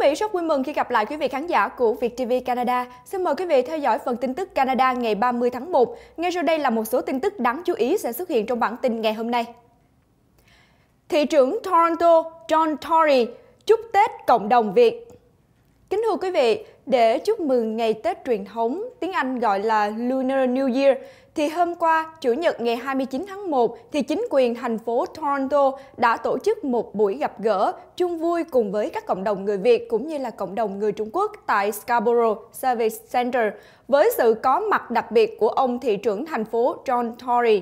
Mỹ rất vui mừng khi gặp lại quý vị khán giả của Việt TV Canada. Xin mời quý vị theo dõi phần tin tức Canada ngày 30 tháng 1. Ngay sau đây là một số tin tức đáng chú ý sẽ xuất hiện trong bản tin ngày hôm nay. Thị trưởng Toronto John Tory chúc Tết cộng đồng Việt. Kính thưa quý vị, để chúc mừng ngày Tết truyền thống, tiếng Anh gọi là Lunar New Year, thì hôm qua, Chủ nhật ngày 29 tháng 1, thì chính quyền thành phố Toronto đã tổ chức một buổi gặp gỡ chung vui cùng với các cộng đồng người Việt cũng như là cộng đồng người Trung Quốc tại Scarborough Service Center với sự có mặt đặc biệt của ông thị trưởng thành phố John Tory.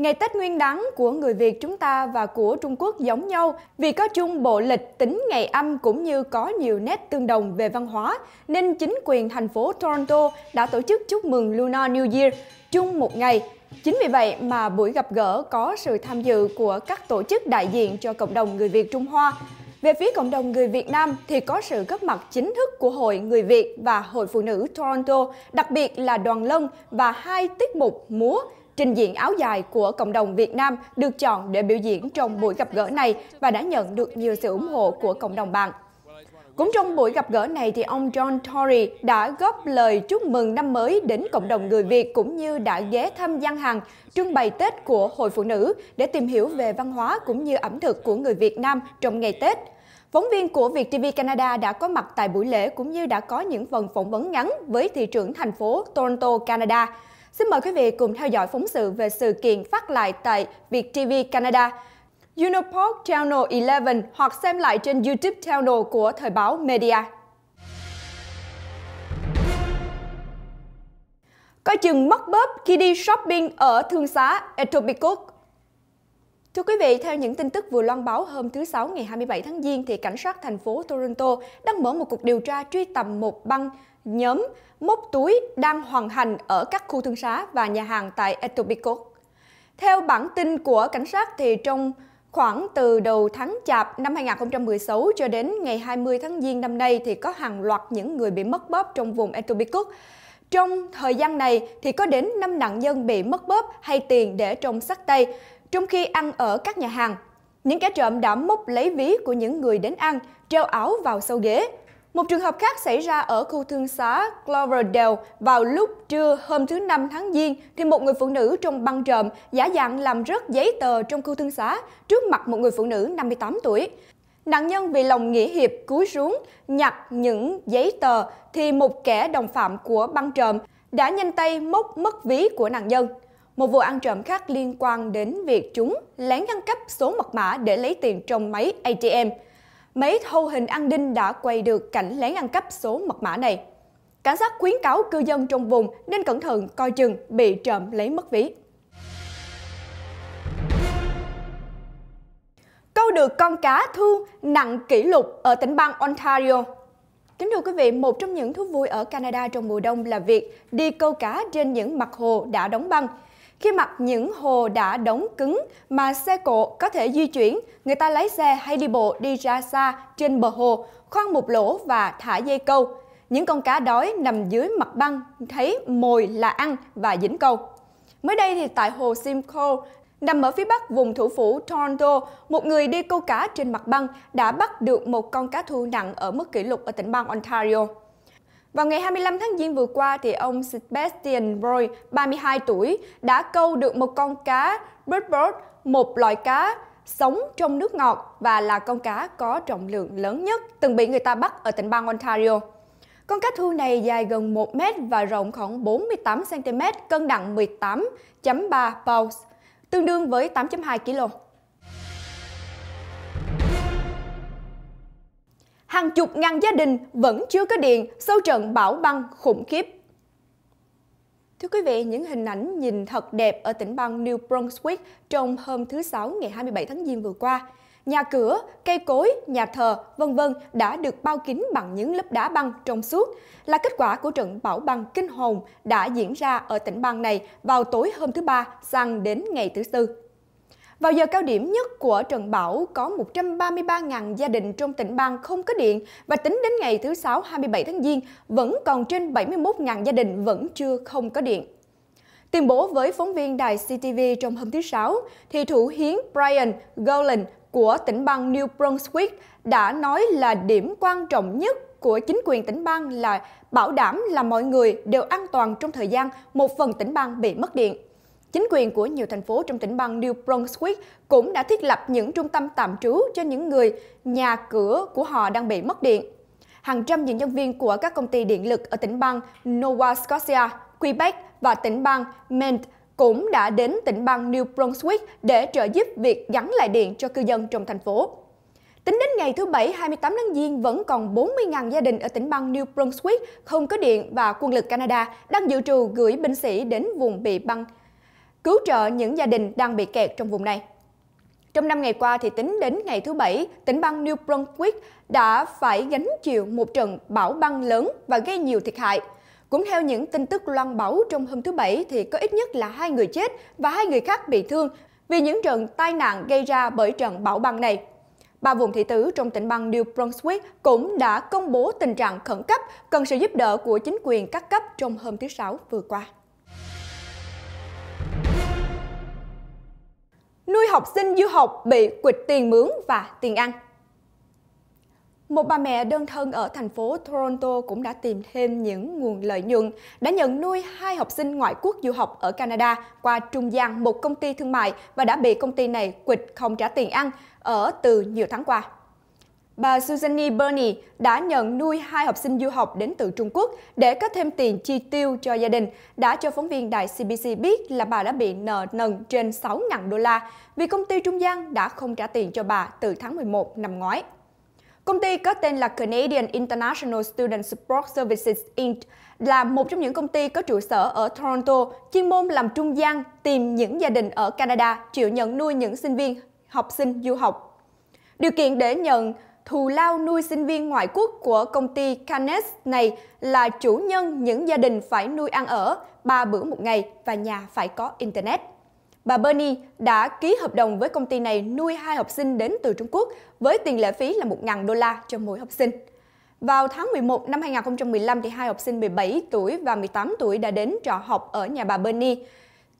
Ngày Tết Nguyên đán của người Việt chúng ta và của Trung Quốc giống nhau vì có chung bộ lịch tính ngày âm cũng như có nhiều nét tương đồng về văn hóa, nên chính quyền thành phố Toronto đã tổ chức chúc mừng Lunar New Year chung một ngày. Chính vì vậy mà buổi gặp gỡ có sự tham dự của các tổ chức đại diện cho cộng đồng người Việt Trung Hoa. Về phía cộng đồng người Việt Nam thì có sự góp mặt chính thức của Hội Người Việt và Hội Phụ Nữ Toronto, đặc biệt là Đoàn Lân và hai tiết mục múa – trình diện áo dài của cộng đồng Việt Nam được chọn để biểu diễn trong buổi gặp gỡ này và đã nhận được nhiều sự ủng hộ của cộng đồng bạn. Cũng trong buổi gặp gỡ này thì ông John Tory đã góp lời chúc mừng năm mới đến cộng đồng người Việt cũng như đã ghé thăm gian hàng trưng bày Tết của Hội Phụ Nữ để tìm hiểu về văn hóa cũng như ẩm thực của người Việt Nam trong ngày Tết. Phóng viên của Việt TV Canada đã có mặt tại buổi lễ cũng như đã có những phần phỏng vấn ngắn với thị trưởng thành phố Toronto, Canada. Xin mời quý vị cùng theo dõi phóng sự về sự kiện phát lại tại Việt TV Canada, Unipod Channel 11 hoặc xem lại trên YouTube channel của Thời báo Media. Coi chừng mất bóp khi đi shopping ở thương xá Etobicoke. Thưa quý vị, theo những tin tức vừa loan báo hôm thứ Sáu ngày 27 tháng Giêng, thì cảnh sát thành phố Toronto đang mở một cuộc điều tra truy tầm một băng nhóm móc túi đang hoàn hành ở các khu thương xá và nhà hàng tại Etobicoke. Theo bản tin của cảnh sát thì trong khoảng từ đầu tháng Chạp năm 2016 cho đến ngày 20 tháng Giêng năm nay thì có hàng loạt những người bị mất bóp trong vùng Etobicoke. Trong thời gian này thì có đến 5 nạn nhân bị mất bóp hay tiền để trong sách tay. Trong khi ăn ở các nhà hàng, những kẻ trộm đã móc lấy ví của những người đến ăn, treo áo vào sau ghế. Một trường hợp khác xảy ra ở khu thương xá Cloverdale vào lúc trưa hôm thứ Năm tháng Giêng thì một người phụ nữ trong băng trộm giả dạng làm rớt giấy tờ trong khu thương xá trước mặt một người phụ nữ 58 tuổi. Nạn nhân vì lòng nghĩa hiệp cúi xuống nhặt những giấy tờ thì một kẻ đồng phạm của băng trộm đã nhanh tay móc mất ví của nạn nhân một vụ ăn trộm khác liên quan đến việc chúng lén ăn cắp số mật mã để lấy tiền trong máy ATM. máy thu hình an ninh đã quay được cảnh lén ăn cắp số mật mã này. Cảnh sát khuyến cáo cư dân trong vùng nên cẩn thận coi chừng bị trộm lấy mất ví. Câu được con cá thu nặng kỷ lục ở tỉnh bang Ontario Kính thưa quý vị, một trong những thú vui ở Canada trong mùa đông là việc đi câu cá trên những mặt hồ đã đóng băng. Khi mặt những hồ đã đóng cứng mà xe cộ có thể di chuyển, người ta lái xe hay đi bộ đi ra xa trên bờ hồ, khoan một lỗ và thả dây câu. Những con cá đói nằm dưới mặt băng, thấy mồi là ăn và dính câu. Mới đây thì tại hồ Simcoe, Nằm ở phía bắc vùng thủ phủ Toronto, một người đi câu cá trên mặt băng đã bắt được một con cá thu nặng ở mức kỷ lục ở tỉnh bang Ontario. Vào ngày 25 tháng Giêng vừa qua, thì ông Sebastian Roy, 32 tuổi, đã câu được một con cá Redbird, một loài cá sống trong nước ngọt và là con cá có trọng lượng lớn nhất từng bị người ta bắt ở tỉnh bang Ontario. Con cá thu này dài gần 1 mét và rộng khoảng 48 cm, cân nặng 18.3 pounds, tương đương với 8.2 kg. hàng chục ngàn gia đình vẫn chưa có điện sau trận bão băng khủng khiếp. Thưa quý vị, những hình ảnh nhìn thật đẹp ở tỉnh bang New Brunswick trong hôm thứ Sáu ngày 27 tháng Giêng vừa qua. Nhà cửa, cây cối, nhà thờ, vân vân đã được bao kín bằng những lớp đá băng trong suốt là kết quả của trận bão băng kinh hồn đã diễn ra ở tỉnh bang này vào tối hôm thứ Ba sang đến ngày thứ Tư. Vào giờ cao điểm nhất của trận bão, có 133.000 gia đình trong tỉnh bang không có điện và tính đến ngày thứ Sáu 27 tháng Giêng vẫn còn trên 71.000 gia đình vẫn chưa không có điện. Tuyên bố với phóng viên đài CTV trong hôm thứ Sáu, thì thủ hiến Brian Golan của tỉnh bang New Brunswick đã nói là điểm quan trọng nhất của chính quyền tỉnh bang là bảo đảm là mọi người đều an toàn trong thời gian một phần tỉnh bang bị mất điện. Chính quyền của nhiều thành phố trong tỉnh bang New Brunswick cũng đã thiết lập những trung tâm tạm trú cho những người nhà cửa của họ đang bị mất điện. Hàng trăm những nhân viên của các công ty điện lực ở tỉnh bang Nova Scotia, Quebec và tỉnh bang Maine cũng đã đến tỉnh bang New Brunswick để trợ giúp việc gắn lại điện cho cư dân trong thành phố. Tính đến ngày thứ Bảy 28 tháng Giêng, vẫn còn 40.000 gia đình ở tỉnh bang New Brunswick không có điện và quân lực Canada đang dự trù gửi binh sĩ đến vùng bị băng cứu trợ những gia đình đang bị kẹt trong vùng này. Trong năm ngày qua, thì tính đến ngày thứ Bảy, tỉnh bang New Brunswick đã phải gánh chịu một trận bão băng lớn và gây nhiều thiệt hại. Cũng theo những tin tức loan báo trong hôm thứ Bảy thì có ít nhất là hai người chết và hai người khác bị thương vì những trận tai nạn gây ra bởi trận bão băng này. Ba vùng thị tứ trong tỉnh bang New Brunswick cũng đã công bố tình trạng khẩn cấp cần sự giúp đỡ của chính quyền các cấp trong hôm thứ Sáu vừa qua. nuôi học sinh du học bị quỵt tiền mướn và tiền ăn. Một bà mẹ đơn thân ở thành phố Toronto cũng đã tìm thêm những nguồn lợi nhuận, đã nhận nuôi hai học sinh ngoại quốc du học ở Canada qua trung gian một công ty thương mại và đã bị công ty này quỵt không trả tiền ăn ở từ nhiều tháng qua bà Susanne Bernie đã nhận nuôi hai học sinh du học đến từ Trung Quốc để có thêm tiền chi tiêu cho gia đình, đã cho phóng viên đài CBC biết là bà đã bị nợ nần trên 6.000 đô la vì công ty trung gian đã không trả tiền cho bà từ tháng 11 năm ngoái. Công ty có tên là Canadian International Student Support Services Inc. là một trong những công ty có trụ sở ở Toronto, chuyên môn làm trung gian tìm những gia đình ở Canada chịu nhận nuôi những sinh viên học sinh du học. Điều kiện để nhận thù lao nuôi sinh viên ngoại quốc của công ty Canes này là chủ nhân những gia đình phải nuôi ăn ở 3 bữa một ngày và nhà phải có Internet. Bà Bernie đã ký hợp đồng với công ty này nuôi hai học sinh đến từ Trung Quốc với tiền lệ phí là 1.000 đô la cho mỗi học sinh. Vào tháng 11 năm 2015, thì hai học sinh 17 tuổi và 18 tuổi đã đến trọ học ở nhà bà Bernie.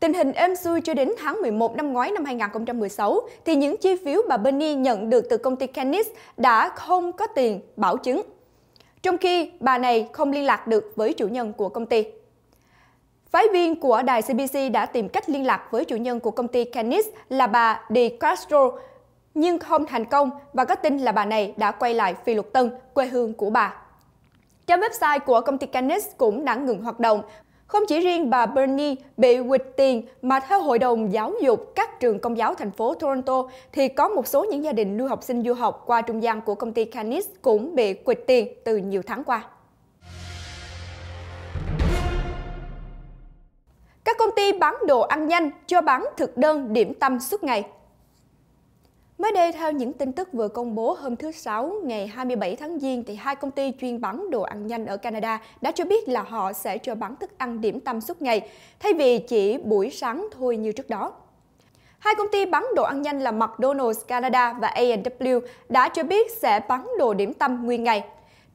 Tình hình êm xuôi cho đến tháng 11 năm ngoái năm 2016 thì những chi phiếu bà Bernie nhận được từ công ty Kennis đã không có tiền bảo chứng. Trong khi bà này không liên lạc được với chủ nhân của công ty. Phái viên của đài CBC đã tìm cách liên lạc với chủ nhân của công ty Kennis là bà De Castro nhưng không thành công và có tin là bà này đã quay lại Phi Luật Tân, quê hương của bà. Trên website của công ty Canis cũng đã ngừng hoạt động không chỉ riêng bà Bernie bị quỵt tiền mà theo Hội đồng Giáo dục các trường công giáo thành phố Toronto thì có một số những gia đình nuôi học sinh du học qua trung gian của công ty Canis cũng bị quỵt tiền từ nhiều tháng qua. Các công ty bán đồ ăn nhanh cho bán thực đơn điểm tâm suốt ngày Mới đây, theo những tin tức vừa công bố hôm thứ Sáu, ngày 27 tháng Giêng, thì hai công ty chuyên bán đồ ăn nhanh ở Canada đã cho biết là họ sẽ cho bán thức ăn điểm tâm suốt ngày, thay vì chỉ buổi sáng thôi như trước đó. Hai công ty bán đồ ăn nhanh là McDonald's Canada và A&W đã cho biết sẽ bán đồ điểm tâm nguyên ngày.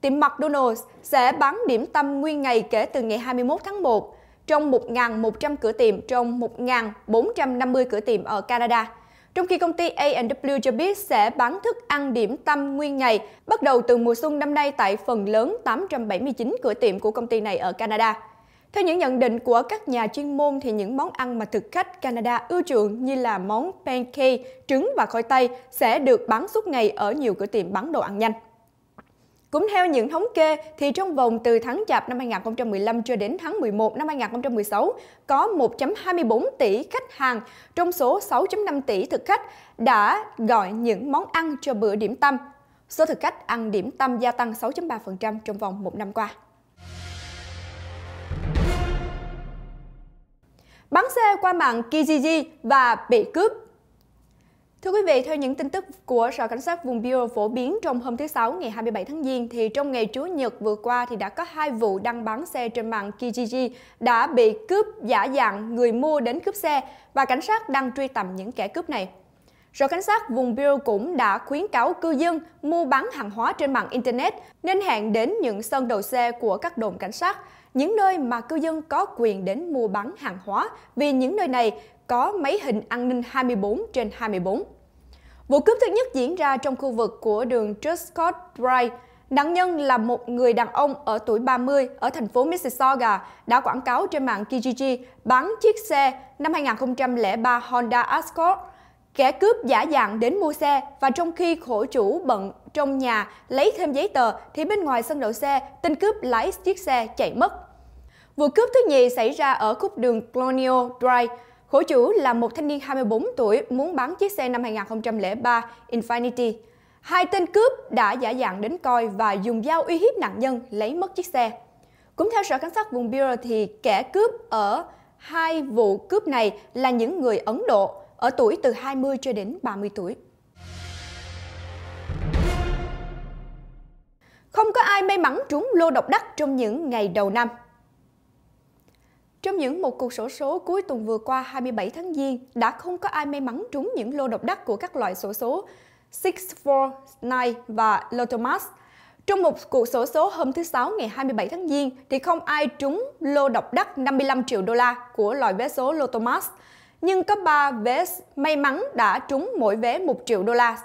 Tiệm McDonald's sẽ bán điểm tâm nguyên ngày kể từ ngày 21 tháng 1 trong 1.100 cửa tiệm trong 1.450 cửa tiệm ở Canada – trong khi công ty A&W cho biết sẽ bán thức ăn điểm tâm nguyên ngày bắt đầu từ mùa xuân năm nay tại phần lớn 879 cửa tiệm của công ty này ở Canada. Theo những nhận định của các nhà chuyên môn thì những món ăn mà thực khách Canada ưa chuộng như là món pancake, trứng và khoai tây sẽ được bán suốt ngày ở nhiều cửa tiệm bán đồ ăn nhanh. Cũng theo những thống kê, thì trong vòng từ tháng Chạp năm 2015 cho đến tháng 11 năm 2016, có 1.24 tỷ khách hàng trong số 6.5 tỷ thực khách đã gọi những món ăn cho bữa điểm tâm. Số thực khách ăn điểm tâm gia tăng 6.3% trong vòng một năm qua. Bắn xe qua mạng Kijiji và bị cướp Thưa quý vị, theo những tin tức của Sở Cảnh sát vùng bureau phổ biến trong hôm thứ Sáu ngày 27 tháng Giêng, thì trong ngày Chúa Nhật vừa qua thì đã có hai vụ đăng bán xe trên mạng Kijiji đã bị cướp giả dạng người mua đến cướp xe và cảnh sát đang truy tầm những kẻ cướp này. Sở Cảnh sát vùng bureau cũng đã khuyến cáo cư dân mua bán hàng hóa trên mạng Internet nên hẹn đến những sân đầu xe của các đồn cảnh sát, những nơi mà cư dân có quyền đến mua bán hàng hóa vì những nơi này có máy hình an ninh 24 trên 24. Vụ cướp thứ nhất diễn ra trong khu vực của đường Truscott Drive. Nạn nhân là một người đàn ông ở tuổi 30 ở thành phố Mississauga đã quảng cáo trên mạng Kijiji bán chiếc xe năm 2003 Honda Accord. Kẻ cướp giả dạng đến mua xe và trong khi khổ chủ bận trong nhà lấy thêm giấy tờ thì bên ngoài sân đậu xe, tên cướp lái chiếc xe chạy mất. Vụ cướp thứ nhì xảy ra ở khúc đường Colonial Drive. Khổ chủ là một thanh niên 24 tuổi muốn bán chiếc xe năm 2003 Infinity. Hai tên cướp đã giả dạng đến coi và dùng dao uy hiếp nạn nhân lấy mất chiếc xe. Cũng theo Sở Cảnh sát vùng Bureau thì kẻ cướp ở hai vụ cướp này là những người Ấn Độ ở tuổi từ 20 cho đến 30 tuổi. Không có ai may mắn trúng lô độc đắc trong những ngày đầu năm. Trong những một cuộc sổ số cuối tuần vừa qua 27 tháng Giêng, đã không có ai may mắn trúng những lô độc đắc của các loại sổ số 649 và Lotomas. Trong một cuộc sổ số hôm thứ Sáu ngày 27 tháng Giêng thì không ai trúng lô độc đắc 55 triệu đô la của loại vé số Lotomas. Nhưng có 3 vé may mắn đã trúng mỗi vé 1 triệu đô la.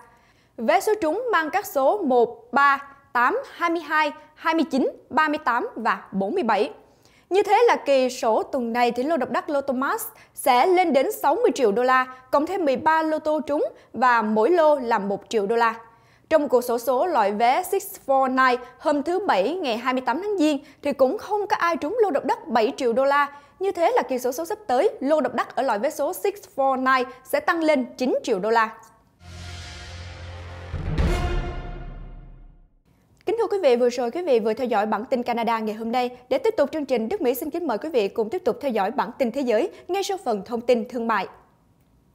Vé số trúng mang các số 1, 3, 8, 22, 29, 38 và 47. Như thế là kỳ sổ tuần này thì lô độc đắc Lô Thomas sẽ lên đến 60 triệu đô la, cộng thêm 13 lô tô trúng và mỗi lô là 1 triệu đô la. Trong cuộc sổ số loại vé 649 hôm thứ Bảy ngày 28 tháng Giêng thì cũng không có ai trúng lô độc đắc 7 triệu đô la. Như thế là kỳ sổ số sắp tới, lô độc đắc ở loại vé số 649 sẽ tăng lên 9 triệu đô la. Kính thưa quý vị, vừa rồi quý vị vừa theo dõi bản tin Canada ngày hôm nay. Để tiếp tục chương trình, Đức Mỹ xin kính mời quý vị cùng tiếp tục theo dõi bản tin thế giới ngay sau phần thông tin thương mại.